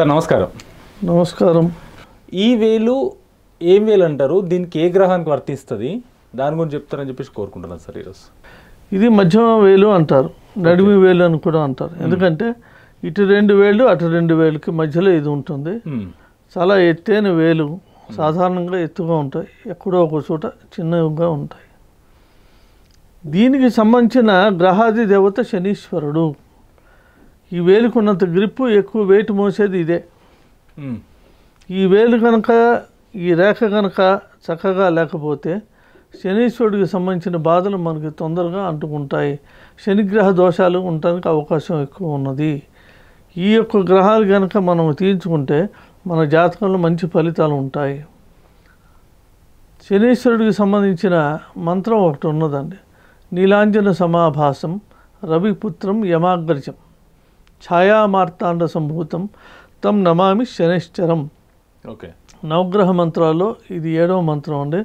sir నమస్కారం నమస్కారం ఈ వేలు ఏం వేలు అంటారు దీనికి ఏ గ్రహానికి వర్తిస్తుంది దాని గురించి చెప్తారని చెప్పేసి కోరుకుంటున్నాను సార్ ఈరోజు ఇది మధ్యమ వేలు అంటారు నడిమి వేలు అని కూడా అంటారు ఎందుకంటే ఇటు రెండు వేలు అటు రెండు వేలుకి మధ్యలో ఇది ఉంటుంది చాలా ఎత్తైన వేలు సాధారణంగా ఎత్తుగా ఉంటాయి ఎక్కడో ఒక చోట చిన్నగా ఉంటాయి దీనికి సంబంధించిన గ్రహాది దేవత శనీశ్వరుడు ఈ వేలుకున్నంత గ్రిప్పు ఎక్కువ వెయిట్ మోసేది ఇదే ఈ వేలు కనుక ఈ రేఖ కనుక చక్కగా లేకపోతే శనీశ్వరుడికి సంబంధించిన బాధలు మనకి తొందరగా అంటుకుంటాయి శనిగ్రహ దోషాలు ఉండటానికి అవకాశం ఎక్కువ ఉన్నది ఈ యొక్క గ్రహాలు కనుక మనం తీర్చుకుంటే మన జాతకంలో మంచి ఫలితాలు ఉంటాయి శనీశ్వరుడికి సంబంధించిన మంత్రం ఒకటి ఉన్నదండి నీలాంజన సమాభాసం రవిపుత్రం యమాగ్రజం ఛాయామార్తాండ సంభూతం తం నమామి శనిశ్చరం ఓకే నవగ్రహ మంత్రాల్లో ఇది ఏడవ మంత్రం అండి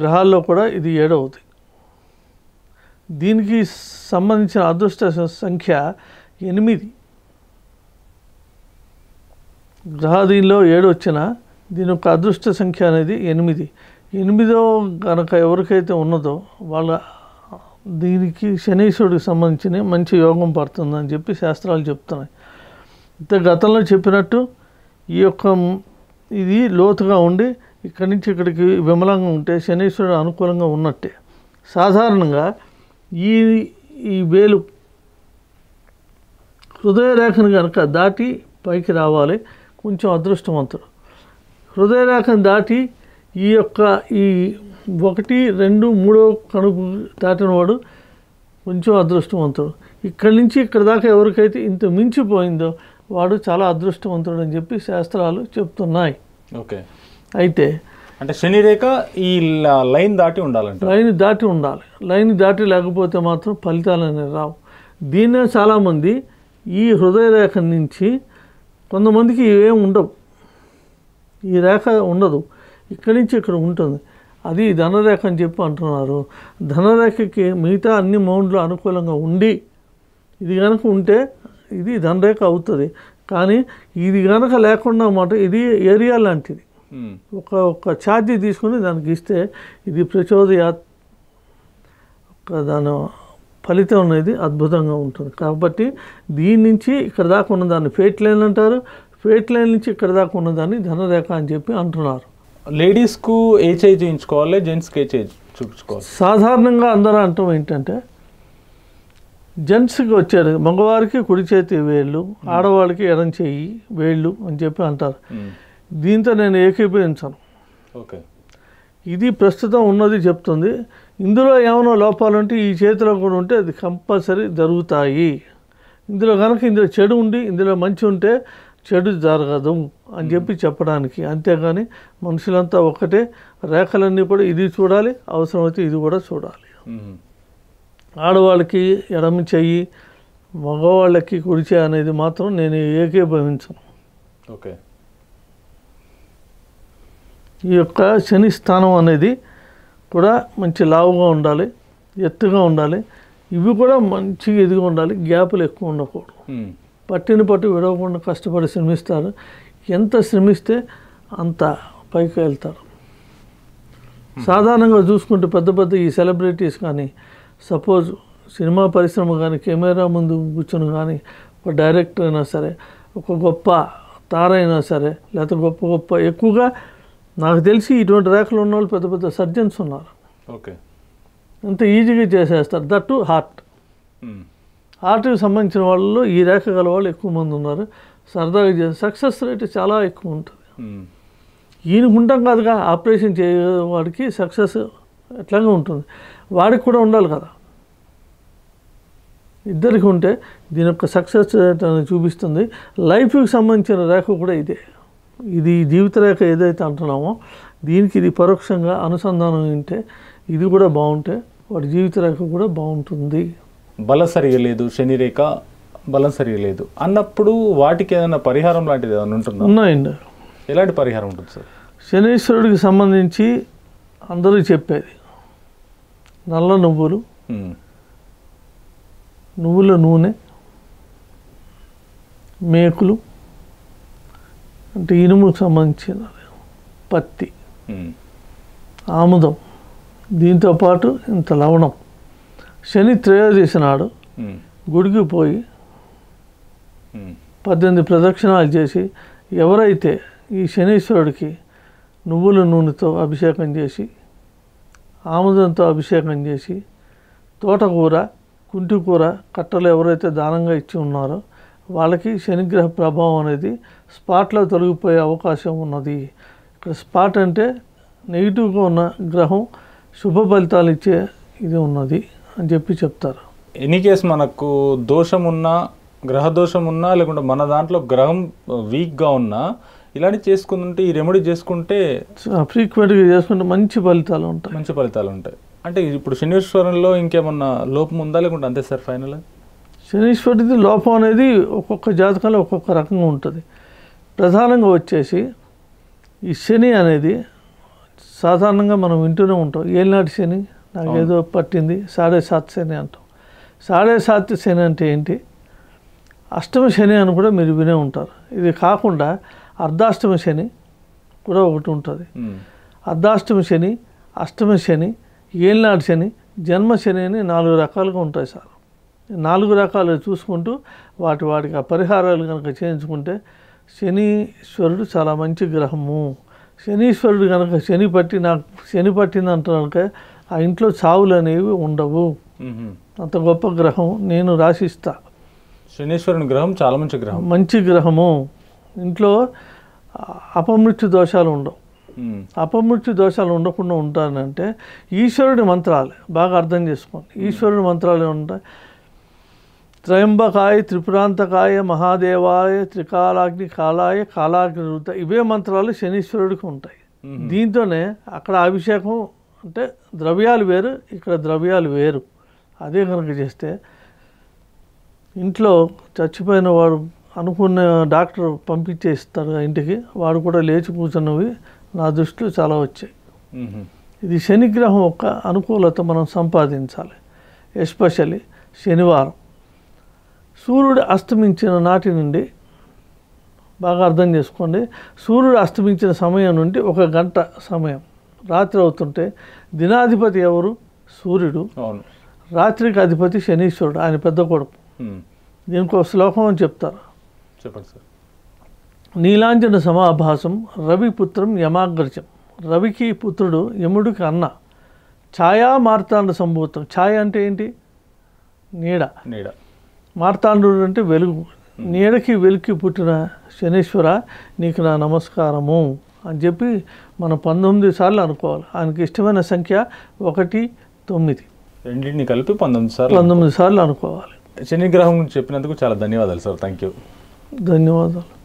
గ్రహాల్లో కూడా ఇది ఏడవది దీనికి సంబంధించిన అదృష్ట సంఖ్య ఎనిమిది గ్రహాదీనిలో ఏడు వచ్చిన దీని యొక్క అదృష్ట సంఖ్య అనేది ఎనిమిది ఎనిమిదో కనుక ఎవరికైతే ఉన్నదో వాళ్ళ దీనికి శనీశ్వరుడికి సంబంధించిన మంచి యోగం పడుతుందని చెప్పి శాస్త్రాలు చెప్తున్నాయి అయితే గతంలో చెప్పినట్టు ఈ యొక్క ఇది లోతుగా ఉండి ఇక్కడి నుంచి ఇక్కడికి విమలంగా ఉంటే శనీశ్వరుడు అనుకూలంగా ఉన్నట్టే సాధారణంగా ఈ ఈ వేలు హృదయ రేఖను కనుక దాటి పైకి రావాలి కొంచెం అదృష్టవంతుడు హృదయ రేఖను దాటి ఈ యొక్క ఈ ఒకటి రెండు మూడో కడుపు దాటినవాడు కొంచెం అదృష్టవంతుడు ఇక్కడి నుంచి ఇక్కడ దాకా ఎవరికైతే ఇంత మించిపోయిందో వాడు చాలా అదృష్టవంతుడు అని చెప్పి శాస్త్రాలు చెప్తున్నాయి ఓకే అయితే అంటే శని రేఖ ఈ లైన్ దాటి ఉండాలంటే లైన్ దాటి ఉండాలి లైన్ దాటి లేకపోతే మాత్రం ఫలితాలు అనేవి రావు దీన్నే చాలామంది ఈ హృదయ రేఖ నుంచి కొంతమందికి ఇవేం ఉండవు ఈ రేఖ ఉండదు ఇక్కడి నుంచి ఇక్కడ ఉంటుంది అది ధనరేఖ అని చెప్పి అంటున్నారు ధనరేఖకి మిగతా అన్ని మౌండ్లు అనుకూలంగా ఉండి ఇది కనుక ఉంటే ఇది ధనరేఖ అవుతుంది కానీ ఇది కనుక లేకుండా మాట ఇది ఏరియా లాంటిది ఒక ఒక ఛార్జీ తీసుకుని దానికి ఇస్తే ఇది ప్రచోదయా దాని ఫలితం అనేది అద్భుతంగా ఉంటుంది కాబట్టి దీని నుంచి ఇక్కడ దాకా ఉన్నదాన్ని ఫేట్ లైన్ అంటారు ఫేట్ లైన్ నుంచి ఇక్కడ దాకా ఉన్నదాన్ని ధనరేఖ అని చెప్పి అంటున్నారు లేడీస్కు ఏ చేయి చేయించుకోవాలి జెంట్స్కి ఏ చేయి చూపించుకోవాలి సాధారణంగా అందరూ అంటాం ఏంటంటే జెంట్స్కి వచ్చారు మగవారికి కుడి చేతి వేళ్ళు ఆడవాళ్ళకి ఎడం చేయి వేళ్ళు అని చెప్పి అంటారు దీంతో నేను ఏకీభవించను ఓకే ఇది ప్రస్తుతం ఉన్నది చెప్తుంది ఇందులో ఏమైనా లోపాలు ఉంటే ఈ చేతిలో కూడా ఉంటే అది కంపల్సరీ జరుగుతాయి ఇందులో కనుక ఇందులో చెడు ఉండి ఇందులో మంచి ఉంటే చెడు జరగదు అని చెప్పి చెప్పడానికి అంతేగాని మనుషులంతా ఒకటే రేఖలన్నీ కూడా ఇది చూడాలి అవసరమైతే ఇది కూడా చూడాలి ఆడవాళ్ళకి ఎడమ చెయ్యి మగవాళ్ళకి కురిచే అనేది మాత్రం నేను ఏకీభవించను ఓకే ఈ యొక్క శని స్థానం అనేది కూడా మంచి లావుగా ఉండాలి ఎత్తుగా ఉండాలి ఇవి కూడా మంచిగా ఎదిగి ఉండాలి గ్యాపులు ఎక్కువ ఉండకూడదు పట్టిన పట్టు విడవకుండా కష్టపడి శ్రమిస్తారు ఎంత శ్రమిస్తే అంత పైకి వెళ్తారు సాధారణంగా చూసుకుంటే పెద్ద పెద్ద ఈ సెలబ్రిటీస్ కానీ సపోజ్ సినిమా పరిశ్రమ కానీ కెమెరా ముందు కూర్చొని కానీ ఒక డైరెక్టర్ అయినా సరే ఒక గొప్ప తార అయినా సరే లేకపోతే గొప్ప గొప్ప ఎక్కువగా నాకు తెలిసి ఇటువంటి రేఖలు ఉన్న వాళ్ళు పెద్ద పెద్ద సర్జన్స్ ఉన్నారు ఓకే అంత ఈజీగా చేసేస్తారు దట్ టు హార్ట్ ఆర్టీకి సంబంధించిన వాళ్ళలో ఈ రేఖ గల వాళ్ళు ఎక్కువ మంది ఉన్నారు సరదాగా చేసే సక్సెస్ రేట్ చాలా ఎక్కువ ఉంటుంది ఈయనకు ఉంటాం కాదుగా ఆపరేషన్ వాడికి సక్సెస్ ఎట్లాగే ఉంటుంది వాడికి కూడా ఉండాలి కదా ఇద్దరికి ఉంటే దీని యొక్క సక్సెస్ రేట్ చూపిస్తుంది లైఫ్కి సంబంధించిన రేఖ కూడా ఇదే ఇది జీవిత రేఖ ఏదైతే అంటున్నామో దీనికి ఇది పరోక్షంగా అనుసంధానం ఉంటే ఇది కూడా బాగుంటే వాడి జీవిత రేఖ కూడా బాగుంటుంది బలం సరిగా లేదు శనిరేఖ బలం సరిగా లేదు అన్నప్పుడు వాటికి ఏదైనా పరిహారం లాంటిది ఏదైనా ఉంటుందా ఉన్నాయండి ఎలాంటి పరిహారం ఉంటుంది సార్ శనీశ్వరుడికి సంబంధించి అందరూ చెప్పేది నల్ల నువ్వులు నువ్వుల నూనె మేకులు అంటే ఇనుముకు సంబంధించిన పత్తి ఆముదం దీంతోపాటు ఇంత లవణం శని త్రయోదశి నాడు గుడికి పోయి పద్దెనిమిది ప్రదక్షిణాలు చేసి ఎవరైతే ఈ శనీశ్వరుడికి నువ్వుల నూనెతో అభిషేకం చేసి ఆముదంతో అభిషేకం చేసి తోటకూర కుంటికూర కట్టలు ఎవరైతే దానంగా ఇచ్చి ఉన్నారో వాళ్ళకి శనిగ్రహ ప్రభావం అనేది స్పాట్లో తొలగిపోయే అవకాశం ఉన్నది ఇక్కడ స్పాట్ అంటే నెగిటివ్గా ఉన్న గ్రహం శుభ ఫలితాలు ఇచ్చే ఇది ఉన్నది అని చెప్పి చెప్తారు ఎనీ కేస్ మనకు దోషం ఉన్నా గ్రహ దోషం ఉన్నా లేకుంటే మన దాంట్లో గ్రహం వీక్గా ఉన్నా ఇలాంటి చేసుకుంటుంటే ఈ రెమెడీ చేసుకుంటే ఫ్రీక్వెంట్గా చేసుకుంటే మంచి ఫలితాలు ఉంటాయి మంచి ఫలితాలు ఉంటాయి అంటే ఇప్పుడు శనీశ్వరంలో ఇంకేమన్నా లోపం ఉందా లేకుంటే అంతే సార్ ఫైనల్ శనీశ్వరుడిది లోపం అనేది ఒక్కొక్క జాతకంలో ఒక్కొక్క రకంగా ఉంటుంది ప్రధానంగా వచ్చేసి ఈ శని అనేది సాధారణంగా మనం వింటూనే ఉంటాం ఏలినాటి శని నాకు ఏదో పట్టింది సాడే సాత్ శని అంటాం సాడే సాత్ శని అంటే ఏంటి అష్టమ శని అని కూడా మీరు వినే ఉంటారు ఇది కాకుండా అర్ధాష్టమ శని కూడా ఒకటి ఉంటుంది అర్ధాష్టమ శని అష్టమ శని ఏలినాడు శని జన్మ శని అని నాలుగు రకాలుగా ఉంటాయి సార్ నాలుగు రకాలు చూసుకుంటూ వాటి వాటికి ఆ పరిహారాలు కనుక చేయించుకుంటే శనీశ్వరుడు చాలా మంచి గ్రహము శనీశ్వరుడు కనుక శని పట్టి నాకు శని పట్టింది అంటున్నాక ఆ ఇంట్లో చావులు అనేవి ఉండవు అంత గొప్ప గ్రహం నేను రాసిస్తా శనీశ్వరుని గ్రహం చాలా మంచి గ్రహం మంచి గ్రహము ఇంట్లో అపమృత్యు దోషాలు ఉండవు అపమృత్యు దోషాలు ఉండకుండా ఉంటానంటే ఈశ్వరుడి మంత్రాలు బాగా అర్థం చేసుకోండి ఈశ్వరుడి మంత్రాలు ఉంటాయి త్రయంబకాయ త్రిపురాంతకాయ మహాదేవాయ త్రికాలాగ్ని కాలాయ కాలాగ్ని ఇవే మంత్రాలు శనీశ్వరుడికి ఉంటాయి దీంతోనే అక్కడ అభిషేకం అంటే ద్రవ్యాలు వేరు ఇక్కడ ద్రవ్యాలు వేరు అదే కనుక చేస్తే ఇంట్లో చచ్చిపోయిన వాడు అనుకున్న డాక్టర్ పంపించే ఇంటికి వాడు కూడా లేచి కూర్చున్నవి నా దృష్టిలో చాలా వచ్చాయి ఇది శనిగ్రహం యొక్క అనుకూలత మనం సంపాదించాలి ఎస్పెషల్లీ శనివారం సూర్యుడు అస్తమించిన నాటి నుండి బాగా అర్థం చేసుకోండి సూర్యుడు అస్తమించిన సమయం నుండి ఒక గంట సమయం రాత్రి అవుతుంటే దినాధిపతి ఎవరు సూర్యుడు రాత్రికి అధిపతి శనీశ్వరుడు ఆయన పెద్ద కొడుకు దీనికి ఒక శ్లోకం అని చెప్తారు చెప్పండి సార్ నీలాంజన సమాభాసం రవి పుత్రం యమాగ్రజం రవికి పుత్రుడు యముడికి అన్న ఛాయా మార్తాండ సంభూతం ఛాయ అంటే ఏంటి నీడ నీడ మార్తాండుడు అంటే వెలుగు నీడకి వెలుక్కి పుట్టిన శనీశ్వర నీకు నా నమస్కారము అని చెప్పి మనం పంతొమ్మిది సార్లు అనుకోవాలి ఆయనకి ఇష్టమైన సంఖ్య ఒకటి తొమ్మిది రెండింటిని కలిపి పంతొమ్మిది సార్లు పంతొమ్మిది సార్లు అనుకోవాలి శనిగ్రహం చెప్పినందుకు చాలా ధన్యవాదాలు సార్ థ్యాంక్ యూ ధన్యవాదాలు